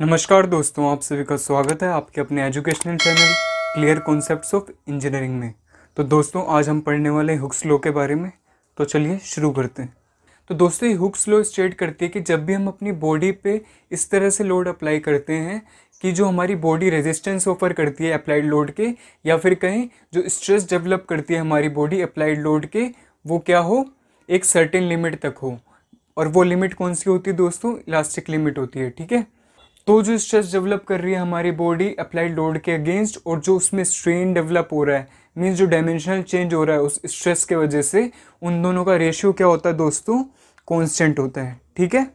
नमस्कार दोस्तों आप सभी का स्वागत है आपके अपने educational channel clear concepts of engineering में तो दोस्तों आज हम पढ़ने वाले हुक्स लो के बारे में तो चलिए शुरू करते हैं तो दोस्तों ये हुक्स लो स्टेट करती है कि जब भी हम अपनी बॉडी पे इस तरह से लोड अप्लाई करते हैं कि जो हमारी बॉडी रेजिस्टेंस ऑफर करती है अप्लाइड लोड के या फिर कहें जो स्ट्रेस डेवलप करती है हमारी बॉडी अप्लाइड लोड के वो क्या हो एक सर्टेन लिमिट तक हो और वो लिमिट कौन सी होती है दोस्तों इलास्टिक लिमिट होती है ठीक है तो जो स्ट्रेस डेवलप कर रही है हमारी बॉडी अप्लाइड लोड के अगेंस्ट और जो उसमें स्ट्रेन डेवलप हो रहा है मीन्स जो डायमेंशनल चेंज हो रहा है उस स्ट्रेस के वजह से उन दोनों का रेशियो क्या होता है दोस्तों कॉन्स्टेंट होता है ठीक है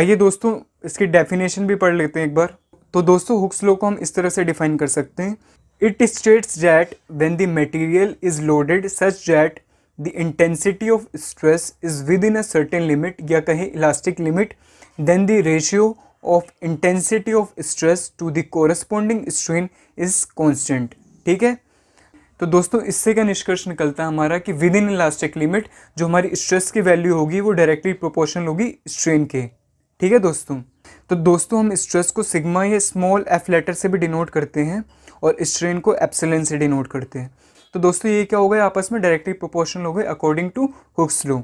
आइए दोस्तों इसकी डेफिनेशन भी पढ़ लेते हैं एक बार तो दोस्तों हुक्स लो को हम इस तरह से डिफाइन कर सकते हैं it states that when the material is loaded such that the intensity of stress is within a certain limit या कहीं elastic limit then the ratio of intensity of stress to the corresponding strain is constant ठीक है तो दोस्तों इससे क्या निष्कर्ष निकलता है हमारा कि विद इन इलास्टिक लिमिट जो हमारी स्ट्रेस की वैल्यू होगी वो डायरेक्टली प्रोपोर्शनल होगी स्ट्रेन के ठीक है दोस्तों तो दोस्तों हम स्ट्रेस को सिग्मा या स्मॉल एफ लेटर से भी डिनोट करते हैं और स्ट्रेन को एप्सिलन से डिनोट करते हैं तो दोस्तों ये क्या होगा आपस में डायरेक्टली प्रोपोर्शनल हो गए अकॉर्डिंग टू हुक्स लॉ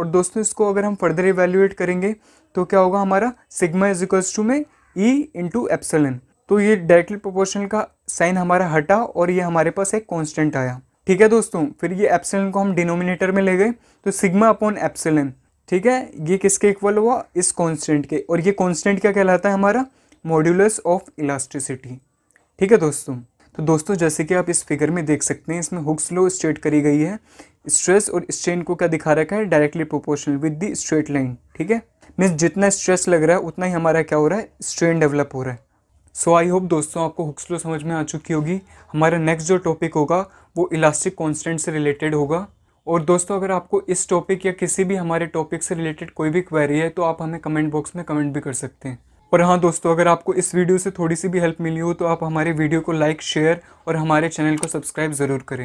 और दोस्तों इसको अगर हम फर्दर इवेल्यूएट करेंगे तो क्या होगा हमारा सिग्मा इज इक्वल्स टू में ई इंटू एप्सलन तो ये डायरेक्टली प्रोपोर्शनल का साइन हमारा हटा और ये हमारे पास एक कॉन्स्टेंट आया ठीक है दोस्तों फिर ये एप्सलन को हम डिनोमिनेटर में ले गए तो सिग्मा अपॉन एप्सलन ठीक है ये किसके इक्वल हुआ इस कॉन्स्टेंट के और ये कॉन्स्टेंट क्या कहलाता है हमारा मॉड्यूलस ऑफ इलास्टिसिटी ठीक है दोस्तों तो दोस्तों जैसे कि आप इस फिगर में देख सकते हैं इसमें हुक्स लो स्टेट करी गई है स्ट्रेस और स्ट्रेन को क्या दिखा रखा है directly proportional with the straight line ठीक है मीन्स जितना स्ट्रेस लग रहा है उतना ही हमारा क्या हो रहा है स्ट्रेन डेवलप हो रहा है सो आई होप दोस्तों आपको हुक्सलो समझ में आ चुकी होगी हमारा नेक्स्ट जो टॉपिक होगा वो इलास्टिक कॉन्स्टेंट से रिलेटेड होगा और दोस्तों अगर आपको इस टॉपिक या किसी भी हमारे टॉपिक से रिलेटेड कोई भी क्वेरी है तो आप हमें कमेंट बॉक्स में कमेंट भी कर सकते हैं और हाँ दोस्तों अगर आपको इस वीडियो से थोड़ी सी भी हेल्प मिली हो तो आप हमारे वीडियो को लाइक शेयर और हमारे चैनल को सब्सक्राइब ज़रूर करें